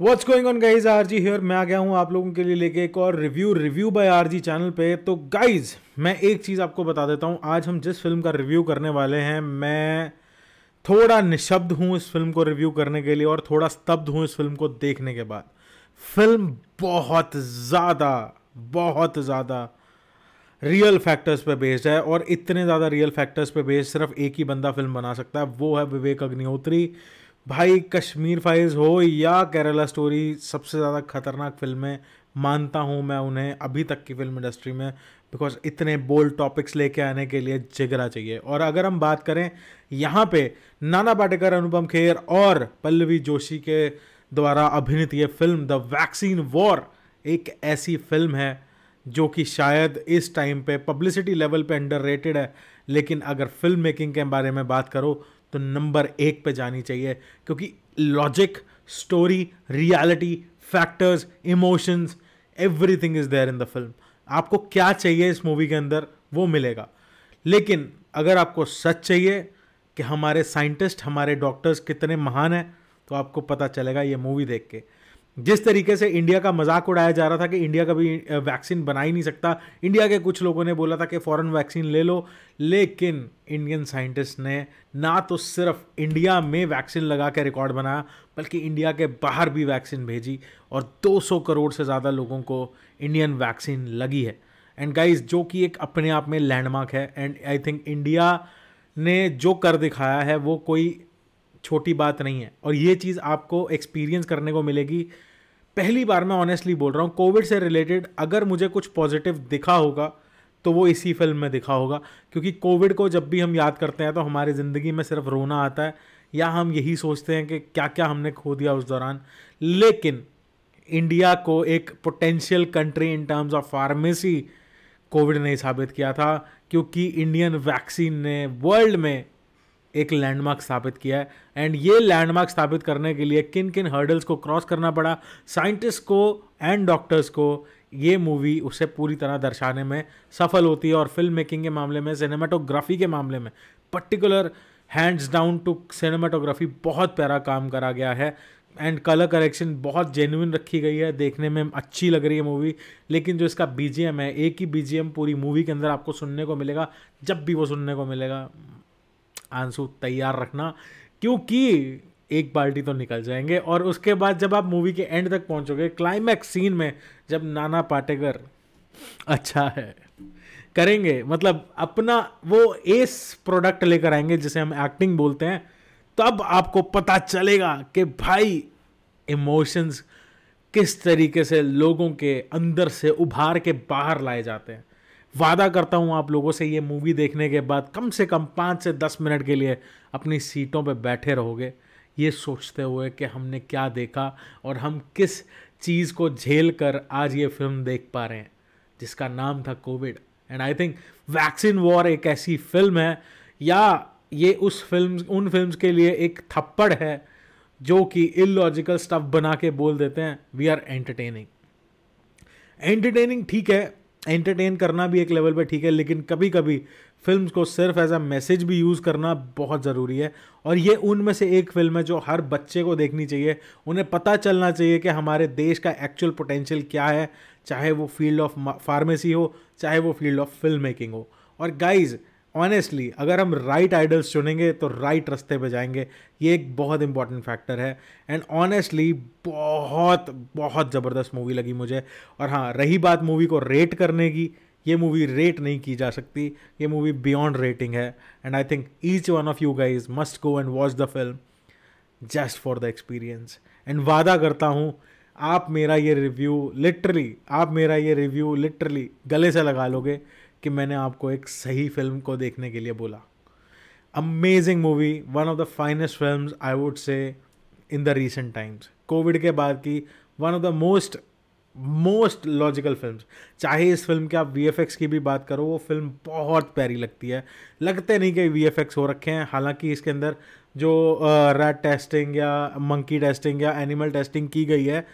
what's going on guys R G here मैं आ गया हूँ आप लोगों के लिए लेके एक और review review by R G channel पे तो गाइज मैं एक चीज़ आपको बता देता हूँ आज हम जिस फिल्म का रिव्यू करने वाले हैं मैं थोड़ा निशब्द हूँ इस फिल्म को रिव्यू करने के लिए और थोड़ा स्तब्ध हूँ इस फिल्म को देखने के बाद फिल्म बहुत ज़्यादा बहुत ज़्यादा रियल फैक्टर्स पे बेस्ड है और इतने ज़्यादा रियल फैक्टर्स पे बेस्ड सिर्फ एक ही बंदा फिल्म बना सकता है वो है विवेक अग्निहोत्री भाई कश्मीर फाइल्स हो या केरला स्टोरी सबसे ज़्यादा खतरनाक फिल्में मानता हूँ मैं उन्हें अभी तक की फिल्म इंडस्ट्री में बिकॉज इतने बोल्ड टॉपिक्स लेके आने के लिए जिगरा चाहिए और अगर हम बात करें यहाँ पे नाना पाटेकर अनुपम खेर और पल्लवी जोशी के द्वारा अभिनीत ये फिल्म द वैक्सीन वॉर एक ऐसी फिल्म है जो कि शायद इस टाइम पे पब्लिसिटी लेवल पे अंडर है लेकिन अगर फिल्म मेकिंग के बारे में बात करो तो नंबर एक पे जानी चाहिए क्योंकि logic story reality factors emotions everything is there in the film आपको क्या चाहिए इस मूवी के अंदर वो मिलेगा लेकिन अगर आपको सच चाहिए कि हमारे साइंटिस्ट हमारे डॉक्टर्स कितने महान हैं तो आपको पता चलेगा ये मूवी देख के जिस तरीके से इंडिया का मजाक उड़ाया जा रहा था कि इंडिया कभी वैक्सीन बना ही नहीं सकता इंडिया के कुछ लोगों ने बोला था कि फ़ौरन वैक्सीन ले लो लेकिन इंडियन साइंटिस्ट ने ना तो सिर्फ इंडिया में वैक्सीन लगा के रिकॉर्ड बनाया बल्कि इंडिया के बाहर भी वैक्सीन भेजी और 200 करोड़ से ज़्यादा लोगों को इंडियन वैक्सीन लगी है एंड गाइज जो कि एक अपने आप में लैंडमार्क है एंड आई थिंक इंडिया ने जो कर दिखाया है वो कोई छोटी बात नहीं है और ये चीज़ आपको एक्सपीरियंस करने को मिलेगी पहली बार मैं ऑनेस्टली बोल रहा हूँ कोविड से रिलेटेड अगर मुझे कुछ पॉजिटिव दिखा होगा तो वो इसी फिल्म में दिखा होगा क्योंकि कोविड को जब भी हम याद करते हैं तो हमारी ज़िंदगी में सिर्फ रोना आता है या हम यही सोचते हैं कि क्या क्या हमने खो दिया उस दौरान लेकिन इंडिया को एक potential country in terms of pharmacy COVID ने साबित किया था क्योंकि इंडियन वैक्सीन ने वर्ल्ड में एक लैंडमार्क स्थापित किया है एंड ये लैंडमार्क स्थापित करने के लिए किन किन हर्डल्स को क्रॉस करना पड़ा साइंटिस्ट को एंड डॉक्टर्स को ये मूवी उसे पूरी तरह दर्शाने में सफल होती है और फिल्म मेकिंग के मामले में सिनेमाटोग्राफी के मामले में particular hands down to cinematography बहुत प्यारा काम करा गया है एंड कलर करेक्शन बहुत जेन्यून रखी गई है देखने में अच्छी लग रही है मूवी लेकिन जो इसका बी है एक ही बी पूरी मूवी के अंदर आपको सुनने को मिलेगा जब भी वो सुनने को मिलेगा आंसू तैयार रखना क्योंकि एक बाल्टी तो निकल जाएंगे और उसके बाद जब आप मूवी के एंड तक पहुंचोगे क्लाइमैक्स सीन में जब नाना पाटेकर अच्छा है करेंगे मतलब अपना वो एस प्रोडक्ट लेकर आएंगे जिसे हम एक्टिंग बोलते हैं तब आपको पता चलेगा कि भाई इमोशंस किस तरीके से लोगों के अंदर से उभार के बाहर लाए जाते हैं वादा करता हूँ आप लोगों से ये मूवी देखने के बाद कम से कम पाँच से दस मिनट के लिए अपनी सीटों पर बैठे रहोगे ये सोचते हुए कि हमने क्या देखा और हम किस चीज़ को झेल कर आज ये फिल्म देख पा रहे हैं जिसका नाम था COVID and I think vaccine war एक ऐसी फिल्म है या ये उस फिल्म उन फिल्म के लिए एक थप्पड़ है जो कि इलॉजिकल स्टफ बना के बोल देते हैं वी आर एंटरटेनिंग एंटरटेनिंग ठीक है एंटरटेन करना भी एक लेवल पे ठीक है लेकिन कभी कभी फिल्म को सिर्फ एज अ मैसेज भी यूज़ करना बहुत ज़रूरी है और ये उनमें से एक फिल्म है जो हर बच्चे को देखनी चाहिए उन्हें पता चलना चाहिए कि हमारे देश का एक्चुअल पोटेंशियल क्या है चाहे वो फील्ड ऑफ फार्मेसी हो चाहे वो फील्ड ऑफ फिल्म मेकिंग हो और गाइज़ ऑनेस्टली अगर हम राइट आइडल्स चुनेंगे तो राइट रास्ते पे जाएंगे ये एक बहुत इंपॉर्टेंट फैक्टर है एंड ऑनेस्टली बहुत बहुत ज़बरदस्त मूवी लगी मुझे और हाँ रही बात मूवी को रेट करने की ये मूवी रेट नहीं की जा सकती ये मूवी बियॉन्ड रेटिंग है and I think each one of you guys must go and watch the film just for the experience and वादा करता हूँ आप मेरा ये रिव्यू लिटरली आप मेरा ये रिव्यू लिटरली गले से लगा लोगे कि मैंने आपको एक सही फिल्म को देखने के लिए बोला amazing movie one of the finest film I would say in the recent times Covid के बाद की one of the most most logical film चाहे इस फिल्म के आप वी एफ एक्स की भी बात करो वो फिल्म बहुत प्यारी लगती है लगते नहीं कि वी एफ एक्स हो रखे हैं हालांकि इसके अंदर जो रैट टेस्टिंग या मंकी टेस्टिंग या एनिमल टेस्टिंग की गई है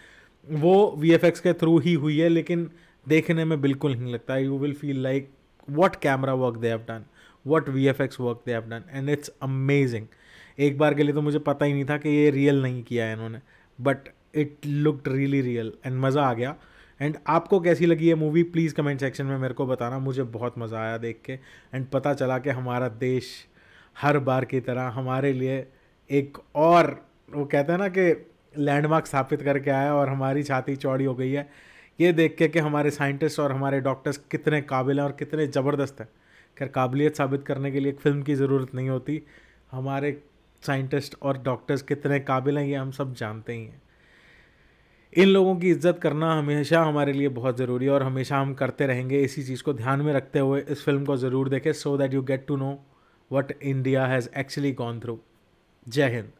वो वी एफ एक्स के थ्रू ही हुई है लेकिन देखने में बिल्कुल नहीं लगता you will feel like what camera work they have done what VFX work they have done and it's amazing एक बार के लिए तो मुझे पता ही नहीं था कि ये रियल नहीं किया है इन्होंने but it looked really real and मज़ा आ गया एंड आपको कैसी लगी ये मूवी प्लीज़ कमेंट सेक्शन में मेरे को बताना मुझे बहुत मज़ा आया देख के एंड पता चला कि हमारा देश हर बार की तरह हमारे लिए एक और वो कहते हैं ना कि लैंडमार्क स्थापित करके आया और हमारी छाती चौड़ी हो गई है ये देख के कि हमारे साइंटिस्ट और हमारे डॉक्टर्स कितने काबिल हैं और कितने ज़बरदस्त हैं खैर काबिलियत साबित करने के लिए एक फ़िल्म की ज़रूरत नहीं होती हमारे साइंटिस्ट और डॉक्टर्स कितने काबिल हैं ये हम सब जानते ही हैं इन लोगों की इज्जत करना हमेशा हमारे लिए बहुत ज़रूरी है और हमेशा हम करते रहेंगे इसी चीज़ को ध्यान में रखते हुए इस फिल्म को ज़रूर देखें so that you get to know what India has actually gone through जय हिंद